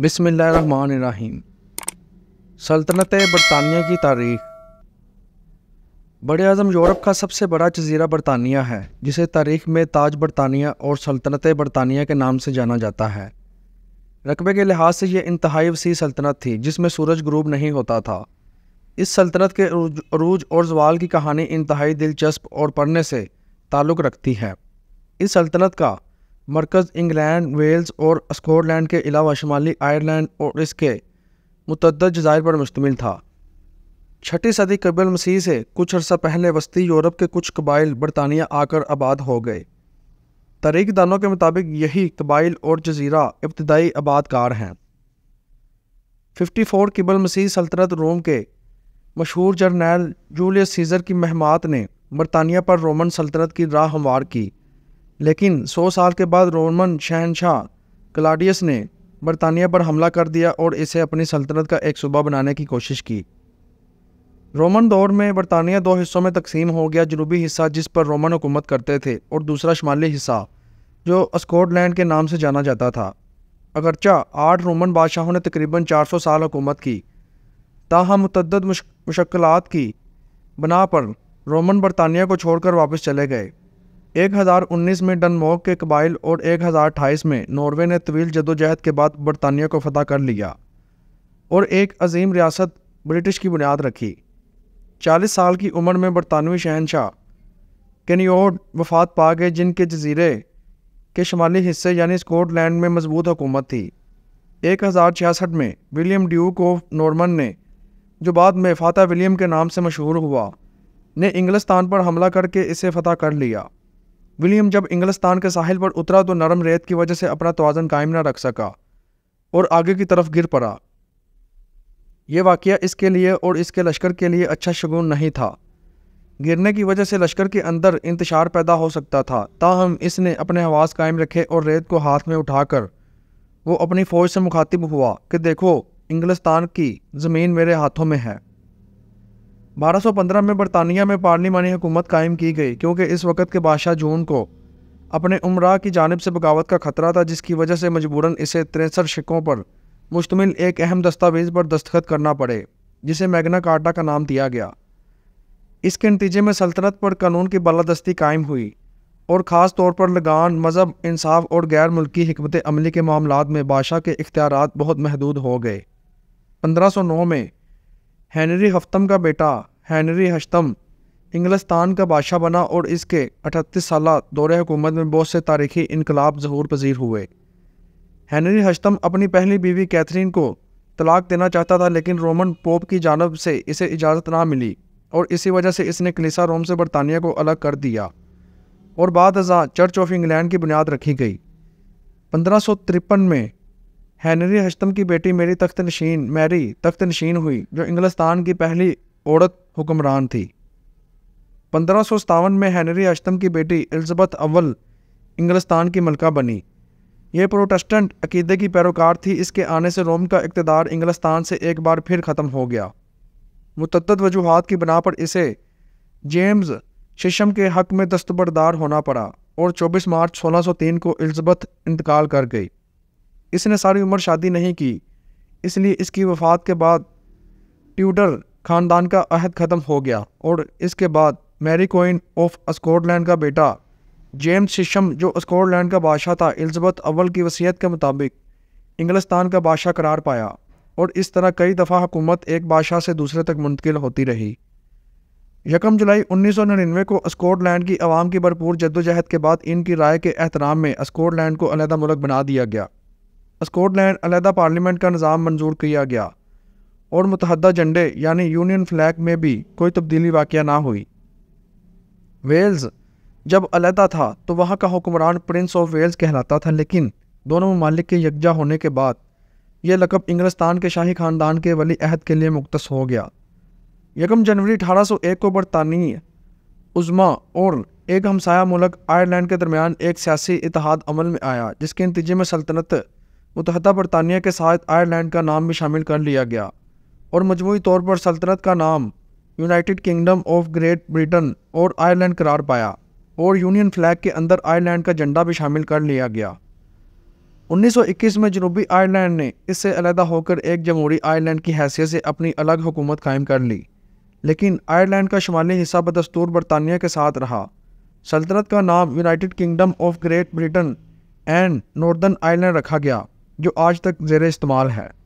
बिसमीम सल्तनत बरतानिया की तारीख बड़े अज़म यूरोप का सबसे बड़ा जजीरा बरतानिया है जिसे तारीख में ताज बरतानिया और सल्तनत बरतानिया के नाम से जाना जाता है रकबे के लिहाज से यह इंतहाई वसी सल्तनत थी जिसमें सूरज ग्रूब नहीं होता था इस सल्तनत के अरूज और जवाल की कहानी इंतहाई दिलचस्प और पढ़ने से ताल्लुक़ रखती है इस सल्तनत का मरकज़ इंग्लैंड वेल्स और स्कॉटलैंड के अलावा शुमाली आयरलैंड और इसके मतद जजायर पर मुश्तमिल था छठी सदी कबल मसीह से कुछ अर्सा पहले वस्ती यूरोप के कुछ कबाइल बरतानिया आकर आबाद हो गए तारीख दानों के मुताबिक यही कबाइल और जजीरा इब्तदाई आबादकार हैं 54 फोर किबल मसीह सल्तनत रोम के मशहूर जर्नैल जूलियस सीज़र की महमात ने बरतानिया पर रोमन सल्तनत की राह हमवार की लेकिन 100 साल के बाद रोमन शहनशाह क्लाडियस ने बरतानिया पर हमला कर दिया और इसे अपनी सल्तनत का एक सूबा बनाने की कोशिश की रोमन दौर में बरतानिया दो हिस्सों में तकसीम हो गया जनूबी हिस्सा जिस पर रोमन हुकूमत करते थे और दूसरा शुमाली हिस्सा जो स्कॉटलैंड के नाम से जाना जाता था अगरचा आठ रोमन बादशाहों ने तकरीबन 400 साल हुकूमत की ताहम मतद मुशक्लात की बना पर रोमन बरतानिया को छोड़कर वापस चले गए 1019 में डनमॉक के कबाइल और 1028 में नॉर्वे ने तवील जदोजहद के बाद बरतानिया को फतह कर लिया और एक अजीम रियासत ब्रिटिश की बुनियाद रखी 40 साल की उम्र में बरतानवी शहनशाह केनियोड वफात पा गए जिनके जजीरे के शुमाली हिस्से यानी स्कॉटलैंड में मजबूत हुकूमत थी एक हज़ार छियासठ में विलियम ड्यूक ऑफ नॉर्मन ने जो बाद में फ़ाता विलियम के नाम से मशहूर हुआ ने इंग्लिस्तान पर हमला करके इसे फतह कर लिया विलियम जब इंग्लिस्तान के साहिल पर उतरा तो नरम रेत की वजह से अपना तोज़न कायम न रख सका और आगे की तरफ गिर पड़ा यह वाक़ इसके लिए और इसके लश्कर के लिए अच्छा शगुन नहीं था गिरने की वजह से लश्कर के अंदर इंतशार पैदा हो सकता था ताहम इसने अपने आवाज़ कायम रखे और रेत को हाथ में उठाकर वो अपनी फ़ौज से मुखातिब हुआ कि देखो इंग्लिस्तान की ज़मीन मेरे हाथों में है 1215 में बरतानिया में पार्लिमानी हुकूमत कायम की गई क्योंकि इस वक्त के बादशाह जून को अपने उमरा की जानब से बगावत का खतरा था जिसकी वजह से मजबूरन इसे तिरसठ शिकों पर मुश्तमिल एक अहम दस्तावेज़ पर दस्तखत करना पड़े जिसे मैगना कार्टा का नाम दिया गया इसके नतीजे में सल्तनत पर कानून की बालादस्ती कायम हुई और ख़ास तौर पर लगान मज़हब इंसाफ और गैर मुल्की हमत अमली के मामला में बादशाह के इख्तियार बहुत महदूद हो गए पंद्रह सौ नौ में हैंनरी हफ्तम का बेटा हैंनरी हश्तम इंग्लिस्तान का बादशाह बना और इसके अठतीस साल दौरे हुकूमत में बहुत से तारीखी इनकलाब जहूर पजीर हुए हैंनरी हश्तम अपनी पहली बीवी कैथरीन को तलाक देना चाहता था लेकिन रोमन पोप की जानब से इसे इजाज़त ना मिली और इसी वजह से इसने कलिसा रोम से बरतानिया को अलग कर दिया और बाद अजा चर्च ऑफ इंग्लैंड की बुनियाद रखी गई पंद्रह में हैनरी हश्तम की बेटी मेरी तख्त नशीन मैरी तख्त नशीन हुई जो इंग्लिस्तान की पहली औरत हुक्मरान थी पंद्रह सौ सतावन में हैनरी अश्तम की बेटी एलिजबथ अव्वल इंग्लिस्तान की मलका बनी यह प्रोटेस्टेंट अकीदे की पैरोकार थी इसके आने से रोम का इकतदार इंग्लिस्तान से एक बार फिर ख़त्म हो गया मुतद वजूहत की बिना पर इसे जेम्स शीशम के हक में दस्तबरदार होना पड़ा और 24 मार्च 1603 को एलिजबथ इंतकाल कर गई इसने सारी उम्र शादी नहीं की इसलिए इसकी वफात के बाद ट्यूडर ख़ानदान का अहद ख़त्म हो गया और इसके बाद मैरी कोइन ऑफ स्कॉटलैंड का बेटा जेम्स शिशम जो स्कॉटलैंड का बादशाह था एलिजबेथ अव्वल की वसीयत के मुताबिक इंग्लिस्तान का बादशाह करार पाया और इस तरह कई दफ़ा हुकूमत एक बादशाह से दूसरे तक मुंतकिल होती रही यकम जुलाई 1999 को स्कॉटलैंड की आवाम की भरपूर जद्दोजहद के बाद इनकी राय के एहतराम में स्कॉटलैंड को अलहदा मुल्क बना दिया गया स्कॉटलैंड अलहदा पार्लियामेंट का निज़ाम मंजूर किया गया और मुतहदा झंडे यानी यूनियन फ्लैग में भी कोई तब्दीली वाक़ ना हुई वेल्स जब अलहदा था तो वहाँ का हुक्मरान प्रिंस ऑफ वेल्स कहलाता था लेकिन दोनों ममालिक के यकजा होने के बाद यह लकब इंग्लिस्तान के शाही ख़ानदान के वली अहद के लिए मुख्त हो गया यकम जनवरी 1801 को बरतानी उज़मा और एक हमसाया मुलक आयरलैंड के दरमियान एक सियासी इतिहाद अमल में आया जिसके नतीजे में सल्तनत मुतहदा बरतानिया के साथ आयरलैंड का नाम भी शामिल कर लिया गया और मजमू तौर पर सल्तनत का नाम United Kingdom of Great Britain और आयरलैंड करार पाया और यूनियन फ्लैग के अंदर आयरलैंड का झंडा भी शामिल कर लिया गया 1921 में जनूबी आयरलैंड ने इससे अलहदा होकर एक जमहूरी आयरलैंड की हैसियत से अपनी अलग हुकूमत कायम कर ली लेकिन आयरलैंड का शुमाली हिस्सा बदस्तूर बरतानिया के साथ रहा सल्तनत का नाम United Kingdom of Great Britain and Northern Ireland रखा गया जो आज तक जेर इस्तेमाल है